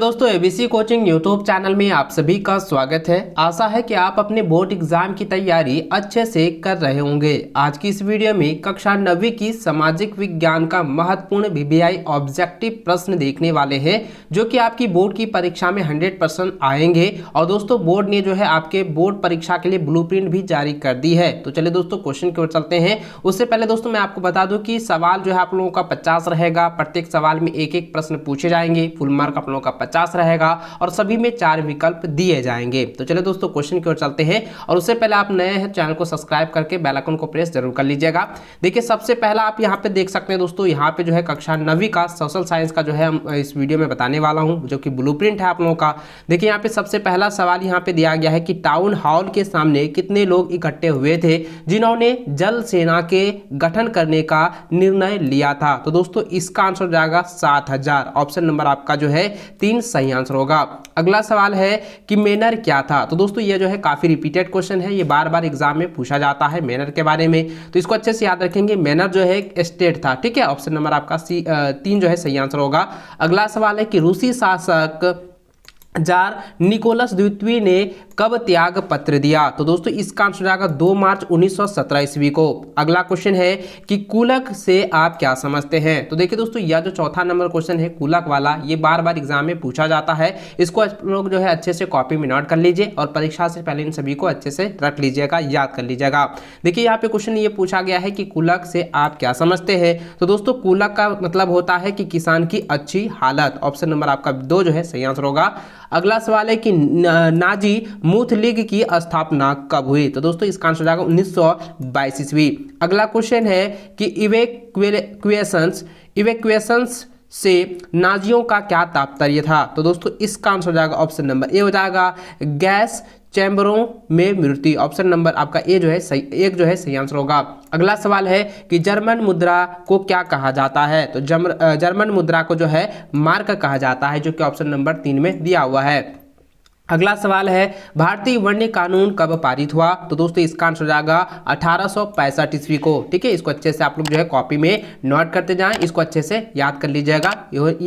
दोस्तों ABC coaching YouTube channel में आप सभी का स्वागत है आशा है कि आप अपने बोर्ड एग्जाम की तैयारी अच्छे से कर रहे होंगे आज की इस वीडियो में कक्षा नवी की सामाजिक विज्ञान का महत्वपूर्ण वीबीआई ऑब्जेक्टिव प्रश्न देखने वाले हैं जो कि आपकी बोर्ड की परीक्षा में हंड्रेड परसेंट आएंगे और दोस्तों बोर्ड ने जो है आपके बोर्ड परीक्षा के लिए ब्लू भी जारी कर दी है तो चलिए दोस्तों क्वेश्चन की ओर चलते हैं उससे पहले दोस्तों मैं आपको बता दूँ की सवाल जो है आप लोगों का पचास रहेगा प्रत्येक सवाल में एक एक प्रश्न पूछे जाएंगे फुल मार्क आप लोगों का पचास रहेगा और सभी में चार विकल्प दिए जाएंगे तो चलिए दोस्तों क्वेश्चन की ओर चलते हैं और उससे पहले आप नए हैं चैनल को सब्सक्राइब करके बेलाइकन को प्रेस जरूर कर लीजिएगा देखिए सबसे पहला आप यहाँ पे देख सकते हैं दोस्तों यहाँ पे जो है कक्षा नवी का सोशल साइंस का जो है इस वीडियो में बताने वाला हूँ जो कि ब्लू है आप लोगों का देखिए यहाँ पे सबसे पहला सवाल यहाँ पे दिया गया है कि टाउन हॉल के सामने कितने लोग इकट्ठे हुए थे जिन्होंने जल सेना के गठन करने का निर्णय लिया था तो दोस्तों इसका आंसर जाएगा सात हजार ऑप्शन नंबर आपका जो है तीन तीन सही आंसर होगा अगला सवाल है कि मेनर क्या था तो दोस्तों ये जो है काफ़ी रिपीटेड क्वेश्चन है ये बार बार एग्जाम में पूछा जाता है मेनर के बारे में तो इसको अच्छे से याद रखेंगे मेनर जो है स्टेट था ठीक है ऑप्शन नंबर आपका सी तीन जो है सही आंसर होगा अगला सवाल है कि रूसी शासक जार निकोलस द्वितीय ने कब त्याग पत्र दिया तो दोस्तों इसका आंसर आएगा 2 मार्च 1917 ईस्वी को अगला क्वेश्चन है कि कुलक से आप क्या समझते हैं तो देखिए दोस्तों यह जो चौथा नंबर क्वेश्चन है कुलक वाला ये बार बार एग्जाम में पूछा जाता है इसको लोग जो है अच्छे से कॉपी में नोट कर लीजिए और परीक्षा से पहले इन सभी को अच्छे से रख लीजिएगा याद कर लीजिएगा देखिए यहाँ पे क्वेश्चन ये पूछा गया है कि कुलक से आप क्या समझते हैं तो दोस्तों कुलक का मतलब होता है कि किसान की अच्छी हालत ऑप्शन नंबर आपका दो जो है सही आंसर होगा अगला सवाल है कि नाजी मूथ लीग की स्थापना कब हुई तो दोस्तों इसका आंसर जाएगा उन्नीस सौ बाईस ईस्वी अगला क्वेश्चन है कि इवेक्वेशंस इवेक्वेशंस से नाजियों का क्या तात्पर्य था तो दोस्तों इसका आंसर हो जाएगा ऑप्शन नंबर ए हो जाएगा गैस चैम्बरों में मृत्यु ऑप्शन नंबर आपका ए जो है सही एक जो है सही आंसर होगा अगला सवाल है कि जर्मन मुद्रा को क्या कहा जाता है तो जर्मन मुद्रा को जो है मार्क कहा जाता है जो कि ऑप्शन नंबर तीन में दिया हुआ है अगला सवाल है भारतीय वन्य कानून कब पारित हुआ तो दोस्तों इसका आंसर जाएगा अठारह ईस्वी को ठीक है इसको अच्छे से आप लोग जो है कॉपी में नोट करते जाएं इसको अच्छे से याद कर लीजिएगा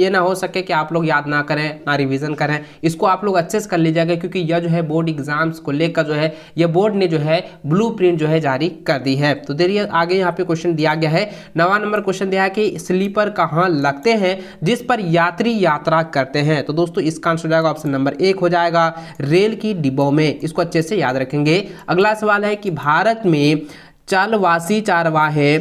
ये ना हो सके कि आप लोग याद ना करें ना रिवीजन करें इसको आप लोग अच्छे से कर लीजिएगा क्योंकि यह जो है बोर्ड एग्जाम्स को लेकर जो है यह बोर्ड ने जो है ब्लू जो है जारी कर दी है तो देखिए आगे यहाँ पे क्वेश्चन दिया गया है नवा नंबर क्वेश्चन दिया है कि स्लीपर कहाँ लगते हैं जिस पर यात्री यात्रा करते हैं तो दोस्तों इसका आंसर जाएगा ऑप्शन नंबर एक हो जाएगा रेल की डिब्बों में इसको अच्छे से याद रखेंगे अगला सवाल है कि भारत में चालवासी चारवाहे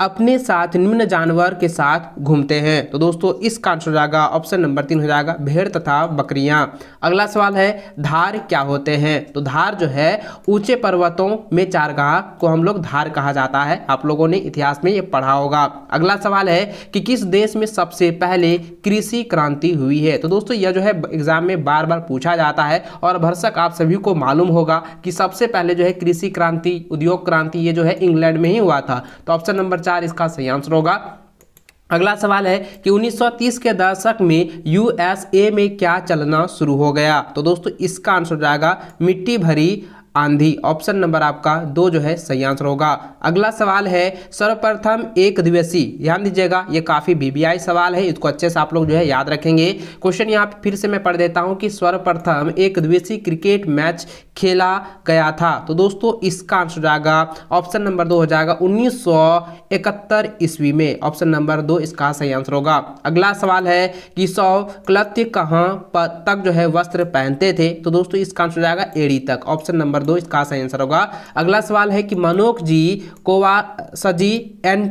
अपने साथ निम्न जानवर के साथ घूमते हैं तो दोस्तों इस आंसर हो जाएगा ऑप्शन नंबर तीन हो जाएगा भेड़ तथा बकरियां अगला सवाल है धार क्या होते हैं तो धार जो है ऊंचे पर्वतों में चारगाह को हम लोग धार कहा जाता है आप लोगों ने इतिहास में ये पढ़ा होगा अगला सवाल है कि किस देश में सबसे पहले कृषि क्रांति हुई है तो दोस्तों यह जो है एग्जाम में बार बार पूछा जाता है और भरसक आप सभी को मालूम होगा कि सबसे पहले जो है कृषि क्रांति उद्योग क्रांति ये जो है इंग्लैंड में ही हुआ था तो ऑप्शन नंबर चार इसका सही आंसर होगा अगला सवाल है कि 1930 के दशक में यूएसए में क्या चलना शुरू हो गया तो दोस्तों इसका आंसर जाएगा मिट्टी भरी आंधी ऑप्शन नंबर आपका दो जो है सही आंसर होगा अगला सवाल है सर्वप्रथम एक दिवसीय ध्यान दीजिएगा ये काफ़ी बीबीआई सवाल है इसको अच्छे से आप लोग जो है याद रखेंगे क्वेश्चन यहाँ फिर से मैं पढ़ देता हूँ कि सर्वप्रथम एक दिवसीय क्रिकेट मैच खेला गया था तो दोस्तों इसका आंसर जाएगा ऑप्शन नंबर दो हो जाएगा उन्नीस ईस्वी में ऑप्शन नंबर दो इसका सही आंसर होगा अगला सवाल है कि सौ क्लत्य कहाँ तक जो है वस्त्र पहनते थे तो दोस्तों इसका आंसर जाएगा एड़ी तक ऑप्शन नंबर दो इसका आंसर होगा अगला सवाल है कि मनोक जी कोवा सजी एन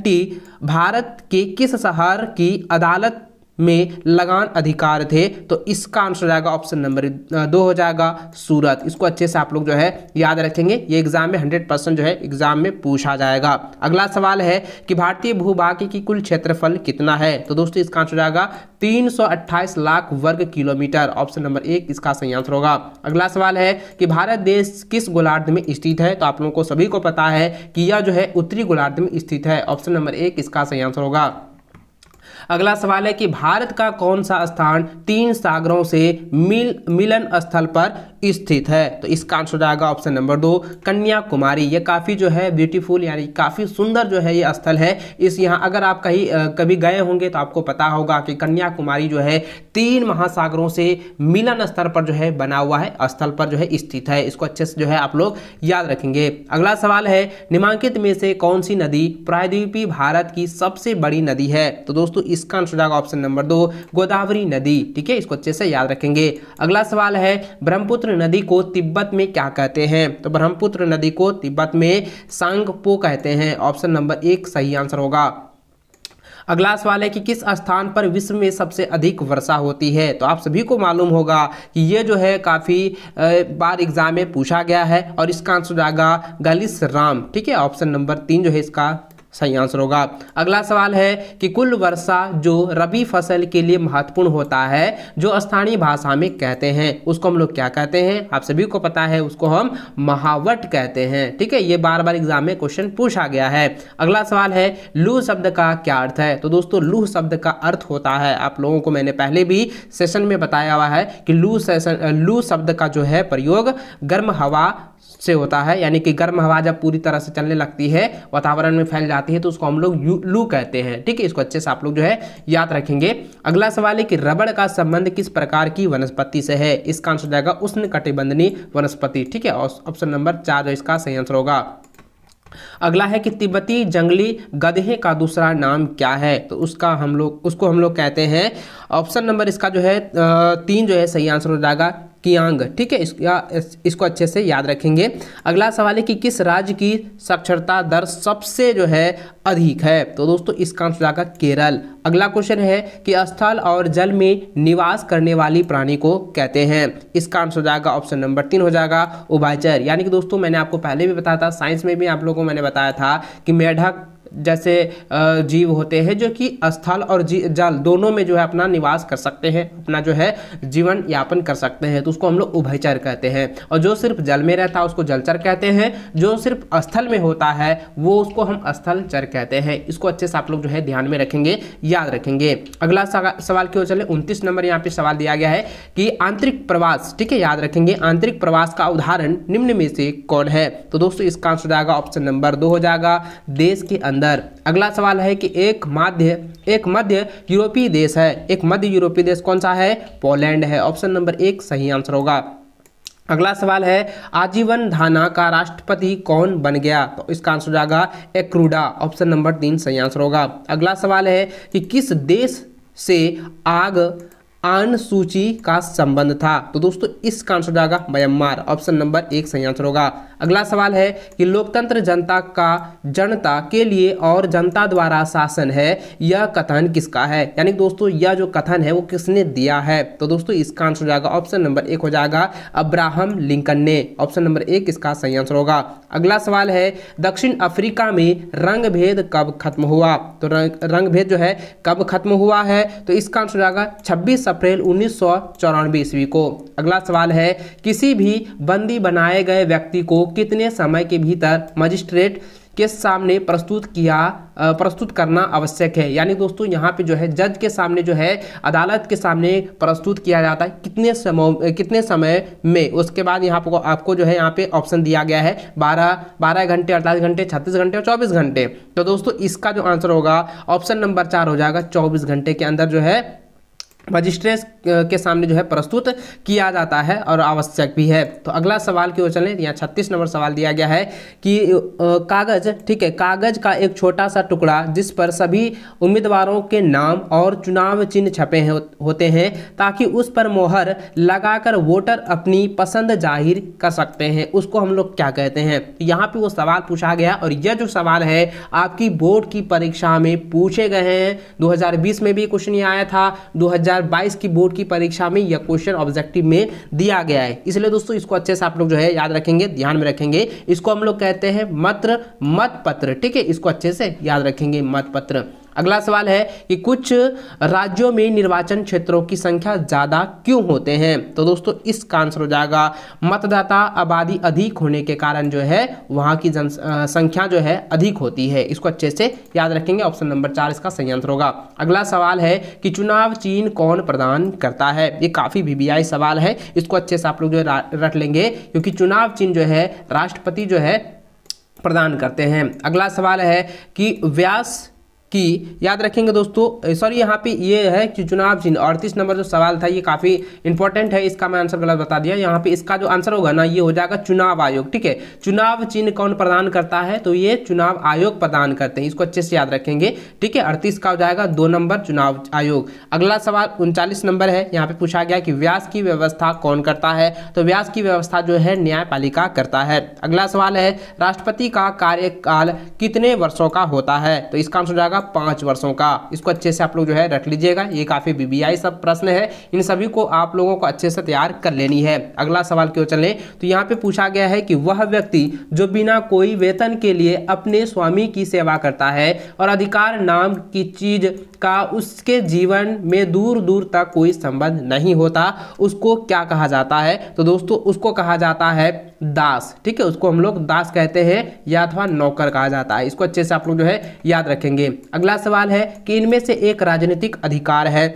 भारत के किस शहर की अदालत में लगान अधिकार थे तो इसका आंसर हो जाएगा ऑप्शन नंबर दो हो जाएगा सूरत इसको अच्छे से आप लोग जो है याद रखेंगे ये एग्जाम में हंड्रेड परसेंट जो है एग्जाम में पूछा जाएगा अगला सवाल है कि भारतीय भूभाग की कुल क्षेत्रफल कितना है तो दोस्तों इसका आंसर हो जाएगा 328 लाख वर्ग किलोमीटर ऑप्शन नंबर एक इसका सही आंसर होगा अगला सवाल है कि भारत देश किस गोलार्ध में स्थित है तो आप लोगों को सभी को पता है कि यह जो है उत्तरी गोलार्ध में स्थित है ऑप्शन नंबर एक इसका सही आंसर होगा अगला सवाल है कि भारत का कौन सा स्थान तीन सागरों से मिल मिलन स्थल पर स्थित है तो इसका आंसर जाएगा ऑप्शन नंबर दो कन्याकुमारी ये काफ़ी जो है ब्यूटीफुल यानी काफ़ी सुंदर जो है ये स्थल है इस यहाँ अगर आप कहीं कभी गए होंगे तो आपको पता होगा कि कन्याकुमारी जो है तीन महासागरों से मिलन स्तर पर जो है बना हुआ है स्थल पर जो है स्थित है इसको अच्छे से जो है आप लोग याद रखेंगे अगला सवाल है निमांकित में से कौन सी नदी प्रायद्वीपी भारत की सबसे बड़ी नदी है तो दोस्तों इसका आंसर जाएगा ऑप्शन नंबर दो गोदावरी नदी ठीक है इसको अच्छे से याद रखेंगे अगला सवाल है ब्रह्मपुत्र नदी को तिब्बत में क्या कहते हैं तो ब्रह्मपुत्र नदी को तिब्बत में सांगपो कहते हैं ऑप्शन नंबर एक सही आंसर होगा अगला सवाल है कि किस स्थान पर विश्व में सबसे अधिक वर्षा होती है तो आप सभी को मालूम होगा कि ये जो है काफ़ी बार एग्जाम में पूछा गया है और इसका आंसर जाएगा गलिस राम ठीक है ऑप्शन नंबर तीन जो है इसका सही आंसर होगा अगला सवाल है कि कुल वर्षा जो रबी फसल के लिए महत्वपूर्ण होता है जो स्थानीय भाषा में कहते हैं उसको हम लोग क्या कहते हैं आप सभी को पता है उसको हम महावट कहते हैं ठीक है ये बार बार एग्जाम में क्वेश्चन पूछा गया है अगला सवाल है लू शब्द का क्या अर्थ है तो दोस्तों लू शब्द का अर्थ होता है आप लोगों को मैंने पहले भी सेशन में बताया हुआ है कि लू सेशन लू शब्द का जो है प्रयोग गर्म हवा से होता है यानी कि गर्म हवा जब पूरी तरह से चलने लगती है वातावरण में फैल जाती है तो उसको हम लोग लू कहते हैं ठीक है इसको अच्छे से आप लोग जो है याद रखेंगे अगला सवाल है कि रबड़ का संबंध किस प्रकार की वनस्पति से है इसका आंसर जाएगा उष्ण कटिबंधनी वनस्पति ठीक है ऑप्शन नंबर चार जो इसका सही आंसर होगा अगला है कि तिब्बती जंगली गधे का दूसरा नाम क्या है तो उसका हम लोग उसको हम लोग कहते हैं ऑप्शन नंबर इसका जो है तीन जो है सही आंसर हो जाएगा कियांग ठीक है इसका इसको अच्छे से याद रखेंगे अगला सवाल है कि किस राज्य की साक्षरता दर सबसे जो है अधिक है तो दोस्तों इसका आंसर आएगा केरल अगला क्वेश्चन है कि स्थल और जल में निवास करने वाली प्राणी को कहते हैं इसका आंसर हो जाएगा ऑप्शन नंबर तीन हो जाएगा उभाचर यानी कि दोस्तों मैंने आपको पहले भी बताया था साइंस में भी आप लोगों को मैंने बताया था कि मेढक जैसे जीव होते हैं जो कि स्थल और जल दोनों में जो है अपना निवास कर सकते हैं अपना जो है जीवन यापन कर सकते हैं तो उसको हम लोग उभयचर कहते हैं और जो सिर्फ जल में रहता है उसको जलचर कहते हैं जो सिर्फ स्थल में होता है वो उसको हम स्थल चर कहते हैं इसको अच्छे से आप लोग जो है ध्यान में रखेंगे याद रखेंगे अगला सवाल क्यों चले उनतीस नंबर यहाँ पे सवाल दिया गया है कि आंतरिक प्रवास ठीक है याद रखेंगे आंतरिक प्रवास का उदाहरण निम्न में से कौन है तो दोस्तों इसका आंसर जाएगा ऑप्शन नंबर दो हो जाएगा देश के अंदर दर अगला सवाल है कि एक माध्य एक मध्य यूरोपीय देश है एक मध्य यूरोपीय देश कौन सा है पोलैंड है ऑप्शन नंबर एक सही आंसर होगा अगला सवाल है आजीवन धाना का राष्ट्रपति कौन बन गया तो इसका आंसर जाएगा एक्रूडा ऑप्शन नंबर तीन सही आंसर होगा अगला सवाल है कि किस देश से आग आन सूची का संबंध था तो दोस्तों इसका आंसर जाएगा म्यांमार ऑप्शन नंबर एक सही आंसर होगा अगला सवाल है कि लोकतंत्र जनता का जनता के लिए और जनता द्वारा शासन है यह कथन किसका है यानी दोस्तों यह जो कथन है वो किसने दिया है तो दोस्तों इसका आंसर हो जाएगा ऑप्शन नंबर एक हो जाएगा अब्राहम लिंकन ने ऑप्शन नंबर एक इसका सही आंसर होगा अगला सवाल है दक्षिण अफ्रीका में रंग भेद कब खत्म हुआ तो रंग रंग भेद जो है कब खत्म हुआ है तो इसका आंसर हो जाएगा छब्बीस अप्रैल उन्नीस ईस्वी को अगला सवाल है किसी भी बंदी बनाए गए व्यक्ति को कितने समय के भीतर मजिस्ट्रेट के सामने प्रस्तुत किया प्रस्तुत करना आवश्यक है यानी दोस्तों यहाँ पे जो है जज के सामने जो है अदालत के सामने प्रस्तुत किया जाता है कितने समय कितने समय में उसके बाद यहाँ पर आपको जो है यहाँ पे ऑप्शन दिया गया है 12 12 घंटे अड़तालीस घंटे छत्तीस घंटे और चौबीस घंटे तो दोस्तों इसका जो आंसर होगा ऑप्शन नंबर चार हो जाएगा चौबीस घंटे के अंदर जो है मजिस्ट्रेट के सामने जो है प्रस्तुत किया जाता है और आवश्यक भी है तो अगला सवाल की ओर चलें यहाँ छत्तीस नंबर सवाल दिया गया है कि कागज ठीक है कागज का एक छोटा सा टुकड़ा जिस पर सभी उम्मीदवारों के नाम और चुनाव चिन्ह छपे हैं होते हैं ताकि उस पर मोहर लगाकर वोटर अपनी पसंद जाहिर कर सकते हैं उसको हम लोग क्या कहते हैं तो यहाँ पर वो सवाल पूछा गया और यह जो सवाल है आपकी बोर्ड की परीक्षा में पूछे गए हैं दो में भी क्वेश्चन आया था दो 2022 की बोर्ड की परीक्षा में यह क्वेश्चन ऑब्जेक्टिव में दिया गया है इसलिए दोस्तों इसको अच्छे से आप लोग जो है याद रखेंगे ध्यान में रखेंगे इसको हम लोग कहते हैं मत्र मत पत्र ठीक है इसको अच्छे से याद रखेंगे मत पत्र अगला सवाल है कि कुछ राज्यों में निर्वाचन क्षेत्रों की संख्या ज़्यादा क्यों होते हैं तो दोस्तों इसका आंसर हो जाएगा मतदाता आबादी अधिक होने के कारण जो है वहाँ की जनसंख्या जो है अधिक होती है इसको अच्छे से याद रखेंगे ऑप्शन नंबर चार इसका सही आंसर होगा अगला सवाल है कि चुनाव चीन कौन प्रदान करता है ये काफ़ी वी सवाल है इसको अच्छे से आप लोग जो है रट लेंगे क्योंकि चुनाव चीन जो है राष्ट्रपति जो है प्रदान करते हैं अगला सवाल है कि व्यास कि याद रखेंगे दोस्तों सॉरी यहाँ पे ये है कि चुनाव चिन्ह अड़तीस नंबर जो सवाल था ये काफ़ी इंपॉर्टेंट है इसका मैं आंसर गलत बता दिया यहाँ पे इसका जो आंसर होगा ना ये हो जाएगा चुनाव आयोग ठीक है चुनाव चिन्ह कौन प्रदान करता है तो ये चुनाव आयोग प्रदान करते हैं इसको अच्छे से याद रखेंगे ठीक है अड़तीस का हो जाएगा दो नंबर चुनाव आयोग अगला सवाल उनचालीस नंबर है यहाँ पे पूछा गया कि व्यास की व्यवस्था कौन करता है तो व्यास की व्यवस्था जो है न्यायपालिका करता है अगला सवाल है राष्ट्रपति का कार्यकाल कितने वर्षों का होता है तो इसका आंसर हो जाएगा पाँच वर्षों का इसको अच्छे से आप लोग जो है रख लीजिएगा ये काफ़ी बीबीआई सब प्रश्न है इन सभी को आप लोगों को अच्छे से तैयार कर लेनी है अगला सवाल क्यों चले तो यहाँ पे पूछा गया है कि वह व्यक्ति जो बिना कोई वेतन के लिए अपने स्वामी की सेवा करता है और अधिकार नाम की चीज़ का उसके जीवन में दूर दूर तक कोई संबंध नहीं होता उसको क्या कहा जाता है तो दोस्तों उसको कहा जाता है दास ठीक है उसको हम लोग दास कहते हैं या अथवा नौकर कहा जाता है इसको अच्छे से आप लोग जो है याद रखेंगे अगला सवाल है कि इनमें से एक राजनीतिक अधिकार है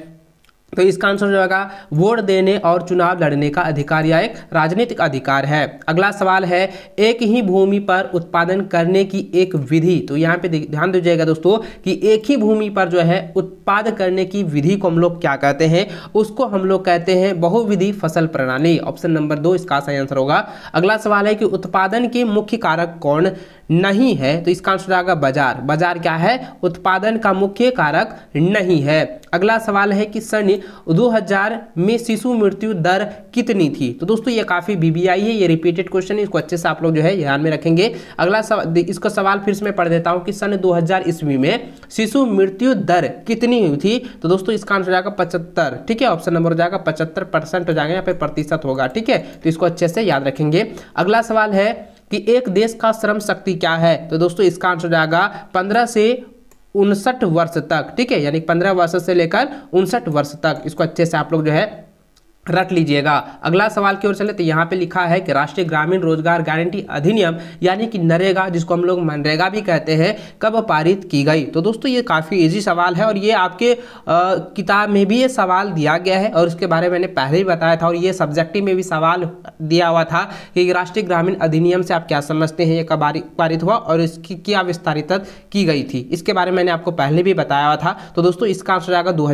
तो इसका आंसर हो जाएगा वोट देने और चुनाव लड़ने का अधिकार या एक राजनीतिक अधिकार है अगला सवाल है एक ही भूमि पर उत्पादन करने की एक विधि तो यहाँ पे ध्यान दीजिएगा दोस्तों कि एक ही भूमि पर जो है उत्पाद करने की विधि को हम लोग क्या कहते हैं उसको हम लोग कहते हैं बहुविधि फसल प्रणाली ऑप्शन नंबर दो इसका सही आंसर होगा अगला सवाल है कि उत्पादन के मुख्य कारक कौन नहीं है तो इसका आंसर आएगा बाजार बाजार क्या है उत्पादन का मुख्य कारक नहीं है अगला सवाल है कि सन 2000 में शिशु मृत्यु दर कितनी थी तो दोस्तों ये काफ़ी बीबीआई है ये रिपीटेड क्वेश्चन है इसको अच्छे से आप लोग जो है ध्यान में रखेंगे अगला सवाल इसका सवाल फिर से मैं पढ़ देता हूँ कि सन 2000 ईस्वी में शिशु मृत्यु दर कितनी हुई थी तो दोस्तों इसका आंसर जाएगा पचहत्तर ठीक है ऑप्शन नंबर हो जाएगा पचहत्तर परसेंट हो जाएगा या फिर प्रतिशत होगा ठीक है तो इसको अच्छे से याद रखेंगे अगला सवाल है कि एक देश का श्रम शक्ति क्या है तो दोस्तों इसका आंसर जाएगा पंद्रह से उनसठ वर्ष तक ठीक है यानी पंद्रह वर्ष से लेकर उनसठ वर्ष तक इसको अच्छे से आप लोग जो है रख लीजिएगा अगला सवाल की ओर चले तो यहाँ पे लिखा है कि राष्ट्रीय ग्रामीण रोजगार गारंटी अधिनियम यानी कि नरेगा जिसको हम लोग मनरेगा भी कहते हैं कब पारित की गई तो दोस्तों ये काफ़ी इजी सवाल है और ये आपके किताब में भी ये सवाल दिया गया है और इसके बारे में मैंने पहले ही बताया था और ये सब्जेक्टिव में भी सवाल दिया हुआ था कि राष्ट्रीय ग्रामीण अधिनियम से आप क्या समझते हैं ये कब पारित हुआ और इसकी क्या विस्तारित की गई थी इसके बारे में मैंने आपको पहले भी बताया हुआ था तो दोस्तों इसका आंसर आएगा दो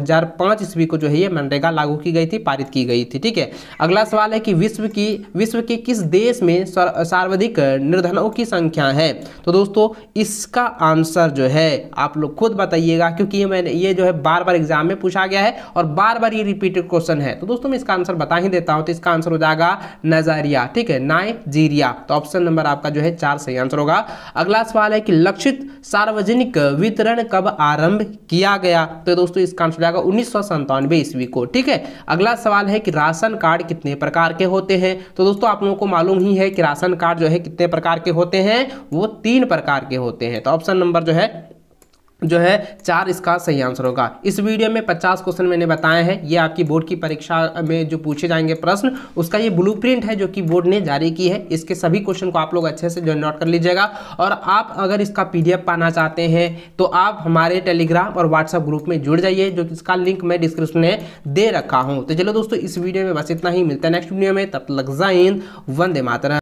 ईस्वी को जो है ये मनरेगा लागू की गई थी पारित की गई गई थी ठीक है अगला सवाल है कि विश्व की विश्व के किस देश में सर्वाधिक निर्धनों की संख्या है तो दोस्तों इसका आंसर जो है आप लोग खुद बताइएगा क्योंकि मैंने ये जो है बार बार एग्जाम में पूछा गया है और बार बार ये रिपीटेड क्वेश्चन है तो दोस्तों मैं इसका आंसर बता ही देता हूँ तो इसका आंसर हो जाएगा नजारिया ठीक है नाइजीरिया तो ऑप्शन नंबर आपका जो है चार सही आंसर होगा अगला सवाल है कि लक्षित सार्वजनिक वितरण कब आरंभ किया गया तो दोस्तों इसका आंसर हो जाएगा उन्नीस ईस्वी को ठीक है अगला सवाल है कि राशन कार्ड कितने प्रकार के होते हैं तो दोस्तों आप लोगों को मालूम ही है कि राशन कार्ड जो है कितने प्रकार के होते हैं वो तीन प्रकार के होते हैं तो ऑप्शन नंबर जो है जो है चार इसका सही आंसर होगा इस वीडियो में 50 क्वेश्चन मैंने बताए हैं ये आपकी बोर्ड की परीक्षा में जो पूछे जाएंगे प्रश्न उसका ये ब्लूप्रिंट है जो कि बोर्ड ने जारी की है इसके सभी क्वेश्चन को आप लोग अच्छे से जो नोट कर लीजिएगा और आप अगर इसका पीडीएफ पाना चाहते हैं तो आप हमारे टेलीग्राम और व्हाट्सएप ग्रुप में जुड़ जाइए जो इसका लिंक मैं डिस्क्रिप्शन में दे रखा हूँ तो चलो दोस्तों इस वीडियो में बस इतना ही मिलता है नेक्स्ट वीडियो में तब तक जाइन वंदे मातरा